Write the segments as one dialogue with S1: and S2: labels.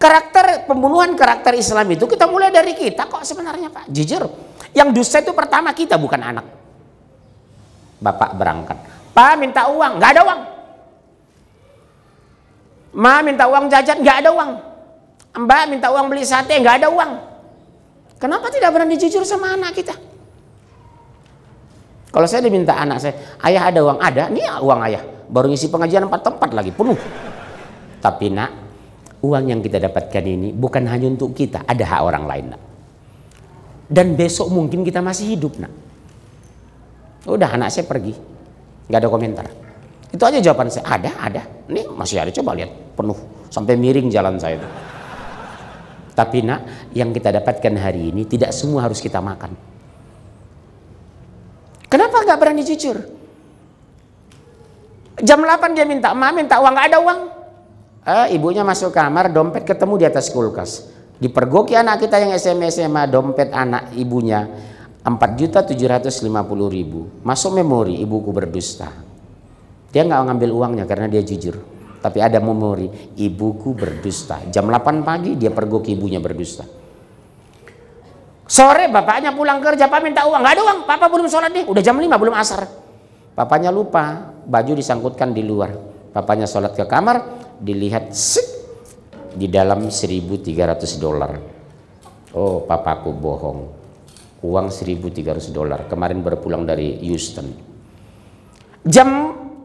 S1: Karakter pembunuhan karakter Islam itu kita mulai dari kita kok sebenarnya Pak. Jujur, yang dusta itu pertama kita bukan anak. Bapak berangkat. Pak minta uang, nggak ada uang. Ma minta uang jajan, nggak ada uang. Mbak minta uang beli sate, nggak ada uang. Kenapa tidak berani jujur sama anak kita? Kalau saya diminta anak saya, ayah ada uang? Ada, nih uang ayah. Baru ngisi pengajian empat tempat lagi, penuh. Tapi nak, uang yang kita dapatkan ini bukan hanya untuk kita, ada hak orang lain. Nak. Dan besok mungkin kita masih hidup. Nak. Udah anak saya pergi, nggak ada komentar. Itu aja jawaban saya, ada, ada. Nih masih ada, coba lihat, penuh. Sampai miring jalan saya itu. Tapi nak, yang kita dapatkan hari ini tidak semua harus kita makan. Kenapa nggak berani jujur? Jam 8 dia minta, ma minta uang, nggak ada uang. Eh, ibunya masuk kamar, dompet ketemu di atas kulkas. Dipergoki anak kita yang SMA e, SMA dompet anak ibunya empat masuk memori ibuku berdusta dia nggak ngambil uangnya karena dia jujur tapi ada memori ibuku berdusta jam 8 pagi dia pergoki ibunya berdusta sore bapaknya pulang kerja papa minta uang Gak ada uang papa belum sholat nih udah jam 5 belum asar papanya lupa baju disangkutkan di luar papanya sholat ke kamar dilihat sik, di dalam 1.300 dolar. Oh, papaku bohong. Uang 1.300 dolar. Kemarin berpulang dari Houston. Jam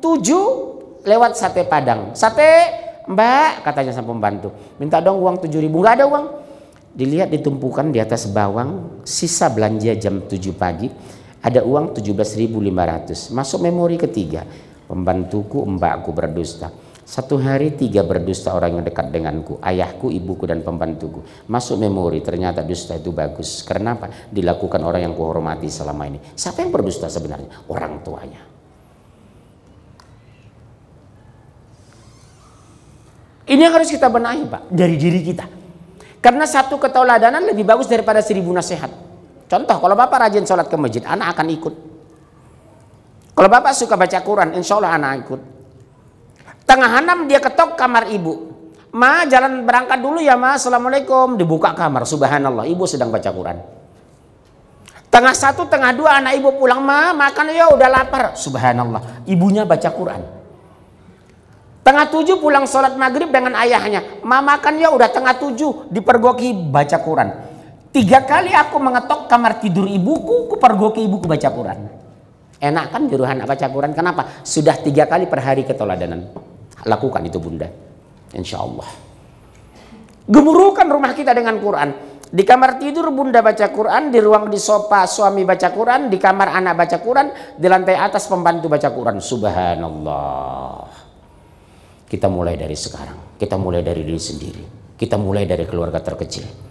S1: 7 lewat sate padang. Sate, Mbak, katanya sama pembantu. Minta dong uang 7.000. Gak ada uang. Dilihat ditumpukan di atas bawang sisa belanja jam 7 pagi. Ada uang 17.500. Masuk memori ketiga. Pembantuku, mbakku berdusta satu hari tiga berdusta orang yang dekat denganku, ayahku, ibuku, dan pembantuku. Masuk memori, ternyata dusta itu bagus. Karena apa? Dilakukan orang yang kuhormati selama ini. Siapa yang berdusta sebenarnya? Orang tuanya. Ini yang harus kita benahi, Pak, dari diri kita. Karena satu keteladanan lebih bagus daripada seribu nasihat. Contoh, kalau Bapak rajin sholat ke masjid, anak akan ikut. Kalau Bapak suka baca Quran, insya Allah anak ikut. Tengah enam dia ketok kamar ibu. Ma jalan berangkat dulu ya ma Assalamualaikum Dibuka kamar subhanallah Ibu sedang baca Quran Tengah satu tengah dua anak ibu pulang Ma makan ya udah lapar Subhanallah Ibunya baca Quran Tengah tujuh pulang sholat maghrib dengan ayahnya Ma makan ya udah tengah tujuh Dipergoki baca Quran Tiga kali aku mengetok kamar tidur ibuku kupergoki ibuku baca Quran Enak kan juruhan baca Quran Kenapa? Sudah tiga kali per hari ketoladanan lakukan itu bunda insya Allah gemuruhkan rumah kita dengan Quran di kamar tidur bunda baca Quran di ruang di sofa suami baca Quran di kamar anak baca Quran di lantai atas pembantu baca Quran subhanallah kita mulai dari sekarang kita mulai dari diri sendiri kita mulai dari keluarga terkecil